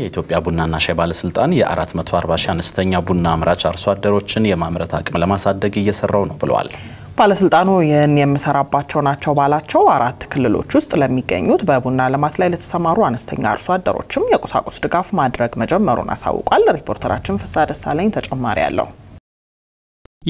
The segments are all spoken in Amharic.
የኢትዮጵያ ቡናና ሻይ ባለስልጣን የ440 ሺህ አነስተኛ ቡና አምራች አርሶ አደሮችን የማምረት አቅም ለማሳደግ እየሰራው ነው ብለዋል። ባለስልጣኑ ይህን የምሰራባቸው ናቸው ባላቸው አራት ክልሎች ውስጥ ለሚገኙት በቡና ልማት ላይ ለተሰማሩ አነስተኛ አርሶ አደሮችም የቁሳቁስ ድጋፍ ማድረግ መጀመሩን አሳውቋል። ሪፖርተራችን ፍሳ ደሳለኝ ተጨማሪ አለው።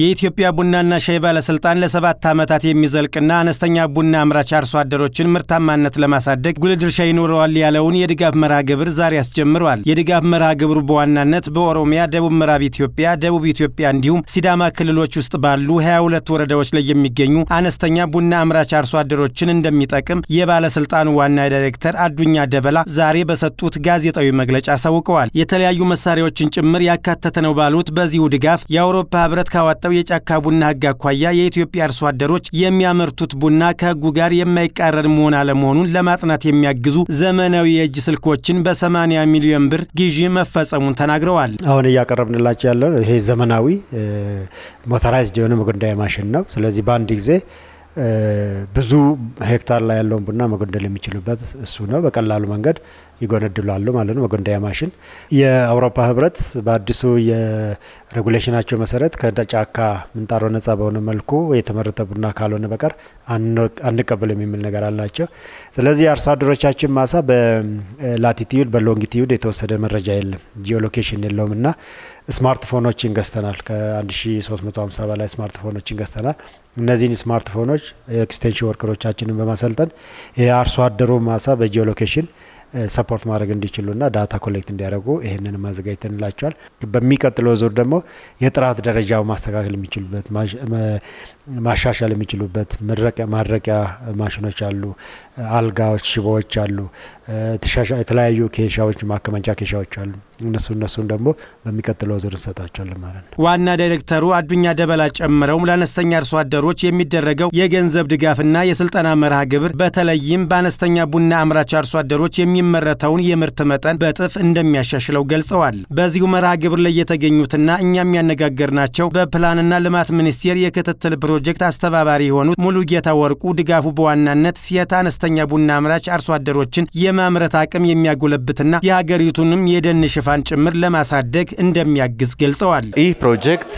የኢትዮጵያ ቡናና ሻይ ባለስልጣን ለሰባት ዓመታት የሚዘልቅና አነስተኛ ቡና አምራች አርሶ አደሮችን ምርታማነት ለማሳደግ ጉልህ ድርሻ ይኖረዋል ያለውን የድጋፍ መርሃ ግብር ዛሬ አስጀምረዋል። የድጋፍ መርሃ ግብሩ በዋናነት በኦሮሚያ፣ ደቡብ ምዕራብ ኢትዮጵያ፣ ደቡብ ኢትዮጵያ እንዲሁም ሲዳማ ክልሎች ውስጥ ባሉ 22 ወረዳዎች ላይ የሚገኙ አነስተኛ ቡና አምራች አርሶ አደሮችን እንደሚጠቅም የባለስልጣኑ ዋና ዳይሬክተር አዱኛ ደበላ ዛሬ በሰጡት ጋዜጣዊ መግለጫ አሳውቀዋል። የተለያዩ መሳሪያዎችን ጭምር ያካተተ ነው ባሉት በዚሁ ድጋፍ የአውሮፓ ህብረት ካወጣ ከወጣው የጫካ ቡና ህግ አኳያ የኢትዮጵያ አርሶ አደሮች የሚያመርቱት ቡና ከህጉ ጋር የማይቃረን መሆን አለመሆኑን ለማጥናት የሚያግዙ ዘመናዊ የእጅ ስልኮችን በ80 ሚሊዮን ብር ግዢ መፈጸሙን ተናግረዋል። አሁን እያቀረብንላቸው ያለው ይሄ ዘመናዊ ሞተራይዝድ የሆነ መጎንደያ ማሽን ነው። ስለዚህ በአንድ ጊዜ ብዙ ሄክታር ላይ ያለውን ቡና መጎንደል የሚችሉበት እሱ ነው። በቀላሉ መንገድ ይጎነድላሉ ማለት ነው። መጎንደያ ማሽን የአውሮፓ ህብረት በአዲሱ የሬጉሌሽናቸው መሰረት ከጫካ ምንጣሮ ነጻ በሆነ መልኩ የተመረተ ቡና ካልሆነ በቀር አንቀበልም የሚል ነገር አላቸው። ስለዚህ የአርሶ አደሮቻችን ማሳ በላቲቲዩድ በሎንጊቲዩድ የተወሰደ መረጃ የለም፣ ጂኦሎኬሽን የለውም እና ስማርትፎኖችን ገዝተናል። ከ1350 በላይ ስማርትፎኖችን ገዝተናል። እነዚህን ስማርትፎኖች ኤክስቴንሽን ወርከሮቻችንን በማሰልጠን የአርሶ አደሩ ማሳ በጂኦሎኬሽን ሰፖርት ማድረግ እንዲችሉና ዳታ ኮሌክት እንዲያደርጉ ይህንን ማዘጋጅተንላቸዋል። በሚቀጥለው ዙር ደግሞ የጥራት ደረጃው ማስተካከል የሚችሉበት ማሻሻል የሚችሉበት መድረቂያ ማድረቂያ ማሽኖች አሉ፣ አልጋዎች፣ ሽቦዎች አሉ። የተለያዩ ኬሻዎች ማከመንጫ ኬሻዎች አሉ። እነሱ እነሱን ደግሞ በሚቀጥለው ዙር እንሰጣቸዋለን ማለት ነው። ዋና ዳይሬክተሩ አዱኛ ደበላ ጨምረውም ለአነስተኛ አርሶ አደሮች የሚደረገው የገንዘብ ድጋፍና የስልጠና መርሃ ግብር በተለይም በአነስተኛ ቡና አምራች አርሶ አደሮች የሚመረተውን የምርት መጠን በጥፍ እንደሚያሻሽለው ገልጸዋል። በዚሁ መርሃ ግብር ላይ የተገኙትና እኛም ያነጋገርናቸው በፕላንና ልማት ሚኒስቴር የክትትል ፕሮጀክት አስተባባሪ የሆኑት ሙሉጌታ ወርቁ ድጋፉ በዋናነት ሴት አነስተኛ ቡና አምራች አርሶ አደሮችን የማምረት አቅም የሚያጎለብትና የሀገሪቱንም የደን ሽፋን ጭምር ለማሳደግ እንደሚያግዝ ገልጸዋል። ይህ ፕሮጀክት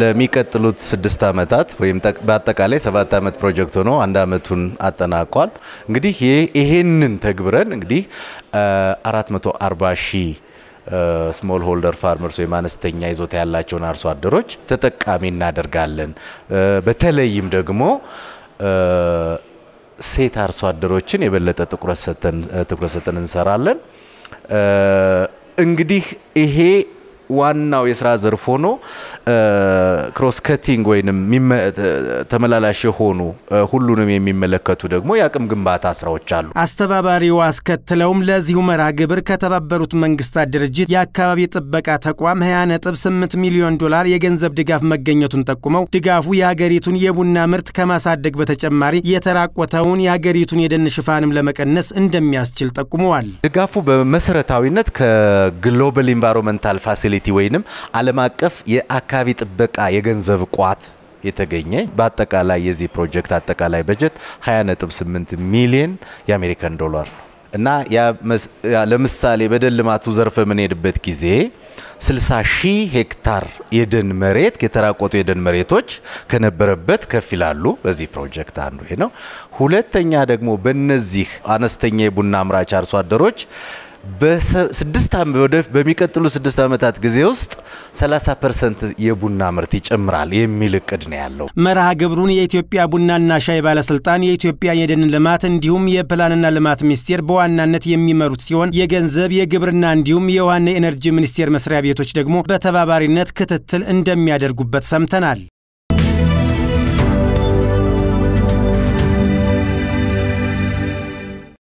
ለሚቀጥሉት ስድስት ዓመታት ወይም በአጠቃላይ ሰባት ዓመት ፕሮጀክት ሆኖ አንድ ዓመቱን አጠናቋል። እንግዲህ ይሄንን ተግብረን እንግዲህ 440 ሺህ ስሞል ሆልደር ፋርመርስ ወይም አነስተኛ ይዞታ ያላቸውን አርሶ አደሮች ተጠቃሚ እናደርጋለን። በተለይም ደግሞ ሴት አርሶ አደሮችን የበለጠ ትኩረት ሰጥተን እንሰራለን። እንግዲህ ይሄ ዋናው የስራ ዘርፍ ሆኖ ክሮስ ከቲንግ ወይንም ተመላላሽ የሆኑ ሁሉንም የሚመለከቱ ደግሞ የአቅም ግንባታ ስራዎች አሉ። አስተባባሪው አስከትለውም ለዚሁ መርሃ ግብር ከተባበሩት መንግስታት ድርጅት የአካባቢ ጥበቃ ተቋም 28 ሚሊዮን ዶላር የገንዘብ ድጋፍ መገኘቱን ጠቁመው ድጋፉ የሀገሪቱን የቡና ምርት ከማሳደግ በተጨማሪ የተራቆተውን የሀገሪቱን የደን ሽፋንም ለመቀነስ እንደሚያስችል ጠቁመዋል። ድጋፉ በመሰረታዊነት ከግሎባል ኢንቫይሮንመንታል ፋሲሊ ፋሲሊቲ ወይንም ዓለም አቀፍ የአካባቢ ጥበቃ የገንዘብ ቋት የተገኘ በአጠቃላይ የዚህ ፕሮጀክት አጠቃላይ በጀት 28 ሚሊዮን የአሜሪካን ዶላር ነው እና ለምሳሌ በደን ልማቱ ዘርፍ የምንሄድበት ጊዜ 60 ሺህ ሄክታር የደን መሬት የተራቆቱ የደን መሬቶች ከነበረበት ከፍ ይላሉ። በዚህ ፕሮጀክት አንዱ ነው። ሁለተኛ ደግሞ በነዚህ አነስተኛ የቡና አምራች አርሶ አደሮች በስድስት በሚቀጥሉ ስድስት ዓመታት ጊዜ ውስጥ 30 ፐርሰንት የቡና ምርት ይጨምራል የሚል እቅድ ነው ያለው። መርሃ ግብሩን የኢትዮጵያ ቡናና ሻይ ባለስልጣን፣ የኢትዮጵያ የደን ልማት እንዲሁም የፕላንና ልማት ሚኒስቴር በዋናነት የሚመሩት ሲሆን የገንዘብ የግብርና እንዲሁም የውሃና የኤነርጂ ሚኒስቴር መስሪያ ቤቶች ደግሞ በተባባሪነት ክትትል እንደሚያደርጉበት ሰምተናል።